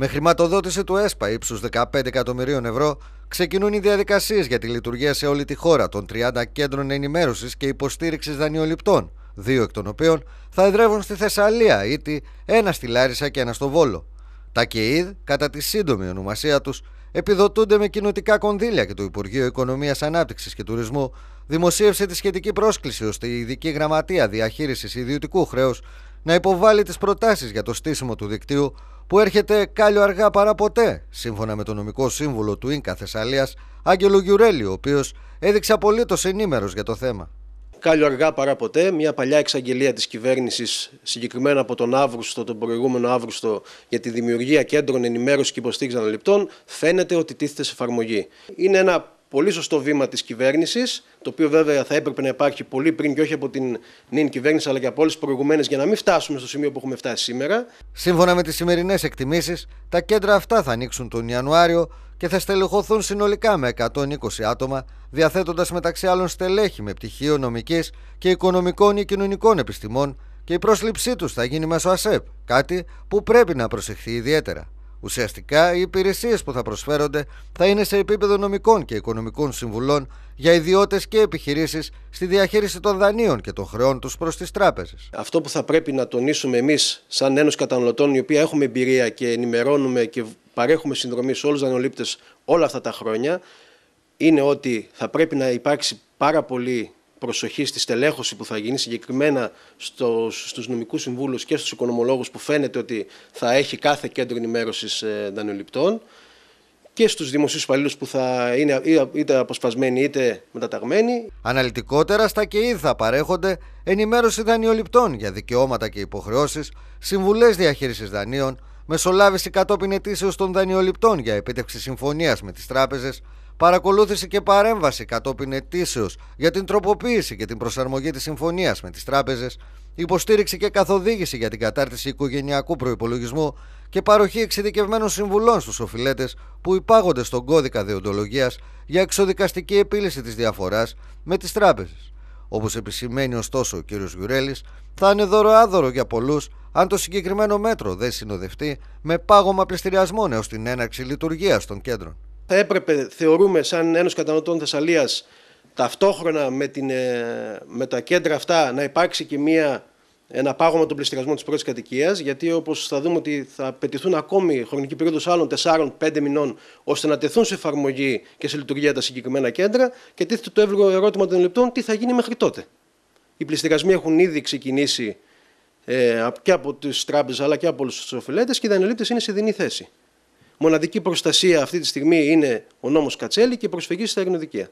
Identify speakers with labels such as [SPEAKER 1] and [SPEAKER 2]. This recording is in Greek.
[SPEAKER 1] Με χρηματοδότηση του ΕΣΠΑ ύψους 15 εκατομμυρίων ευρώ ξεκινούν οι διαδικασίες για τη λειτουργία σε όλη τη χώρα των 30 κέντρων ενημέρωσης και υποστήριξης δανειοληπτών, δύο εκ των οποίων θα εδρεύουν στη Θεσσαλία, Ήτη, ένα στη Λάρισα και ένα στο Βόλο. Τα ΚΕΙΔ, κατά τη σύντομη ονομασία τους, επιδοτούνται με κοινοτικά κονδύλια και το Υπουργείο Οικονομίας Ανάπτυξης και Τουρισμού δημοσίευσε τη σχετική πρόσκληση ώστε η Ειδική Γραμματεία Διαχείρισης Ιδιωτικού Χρέους να υποβάλει τις προτάσεις για το στήσιμο του δικτύου που έρχεται κάλιο αργά παρά ποτέ, σύμφωνα με τον νομικό σύμβουλο του ΙΝΚΑ Θεσσαλίας, Άγγελο Γιουρέλη, ο οποίος έδειξε απολύτως ενήμερος για το θέμα. Κάλιο αργά παρά ποτέ,
[SPEAKER 2] μια παλιά εξαγγελία της κυβέρνησης συγκεκριμένα από τον Αύγουστο, τον προηγούμενο Αύγουστο για τη δημιουργία κέντρων ενημέρωσης και υποστήριξη αναλυπτών, φαίνεται ότι τίθεται σε εφαρμογή. Είναι ένα πολύ σωστό βήμα της κυβέρνησης, το οποίο βέβαια θα έπρεπε να υπάρχει πολύ πριν και όχι από την νυν κυβέρνηση αλλά και από όλες τις προηγουμένες για να μην φτάσουμε στο σημείο που έχουμε φτάσει σήμερα.
[SPEAKER 1] Σύμφωνα με τις σημερινές εκτιμήσεις, τα κέντρα αυτά θα ανοίξουν τον Ιανουάριο και θα στελεχωθούν συνολικά με 120 άτομα, διαθέτοντας μεταξύ άλλων στελέχη με πτυχίο νομικής και οικονομικών ή κοινωνικών επιστημών και η πρόσληψή τους θα γίνει μέσω ΑΣΕΠ, κάτι που πρέπει να προσεχθεί ιδιαίτερα. Ουσιαστικά, οι υπηρεσίες που θα προσφέρονται θα είναι σε επίπεδο νομικών και οικονομικών συμβουλών για ιδιώτες και επιχειρήσεις στη διαχείριση των δανείων και των χρεών τους προς τις τράπεζες. Αυτό που θα πρέπει να τονίσουμε εμείς, σαν Ένωση Καταναλωτών, η οποία έχουμε εμπειρία
[SPEAKER 2] και ενημερώνουμε και παρέχουμε συνδρομή σε όλους τους δανειολήπτες όλα αυτά τα χρόνια, είναι ότι θα πρέπει να υπάρξει πάρα πολύ προσοχή στη στελέχωση που θα γίνει συγκεκριμένα στους, στους νομικούς συμβούλους και στους οικονομολόγους που φαίνεται ότι θα έχει κάθε κέντρο ενημέρωσης ε, δανειοληπτών και στους δημοσίους υπαλλήλους που θα είναι
[SPEAKER 1] είτε αποσπασμένοι είτε μεταταγμένοι. Αναλυτικότερα στα ήδη θα παρέχονται ενημέρωση δανειοληπτών για δικαιώματα και υποχρεώσεις, συμβουλές διαχείρισης δανείων, μεσολάβηση κατόπιν ετήσεως των δανειοληπτών για επίτευξη συμφωνίας με τις τράπεζες, παρακολούθηση και παρέμβαση κατόπιν ετήσεως για την τροποποίηση και την προσαρμογή της συμφωνίας με τις τράπεζες, υποστήριξη και καθοδήγηση για την κατάρτιση οικογενειακού προϋπολογισμού και παροχή εξειδικευμένων συμβουλών στους οφηλέτες που υπάγονται στον κώδικα δεοντολογίας για εξοδικαστική επίλυση της διαφοράς με τις τράπεζες. Όπως επισημαίνει ωστόσο ο κ. Γιουρέλης, θα είναι δωροάδωρο για πολλούς αν το συγκεκριμένο μέτρο δεν συνοδευτεί με πάγωμα πληστηριασμών έως την έναρξη λειτουργίας των κέντρων. Θα έπρεπε, θεωρούμε, σαν
[SPEAKER 2] Ένωση Καταναλωτών Θεσσαλίας, ταυτόχρονα με, την, ε, με τα κέντρα αυτά να υπάρξει και μία, ένα πάγωμα των πληστηριασμών της πρώτης κατοικίας, γιατί όπως θα δούμε ότι θα απαιτηθούν ακόμη χρονική περίοδος άλλων 4-5 μηνών, ώστε να τεθούν σε εφαρμογή και σε λειτουργία τα συγκεκριμένα κέντρα. Και τίθεται το εύλογο ερώτημα των λεπτών, τι θα γίνει μέχρι τότε. Οι πληστηριασμοί έχουν ήδη ξεκινήσει ε, και από τις τράπεζες αλλά και από όλους τους οφειλέτε και οι δανειολήπτες είναι σε δινή θέση. Μοναδική προστασία αυτή τη στιγμή είναι ο νόμος Κατσέλη και η προσφυγή
[SPEAKER 1] στα εγνοδικεία.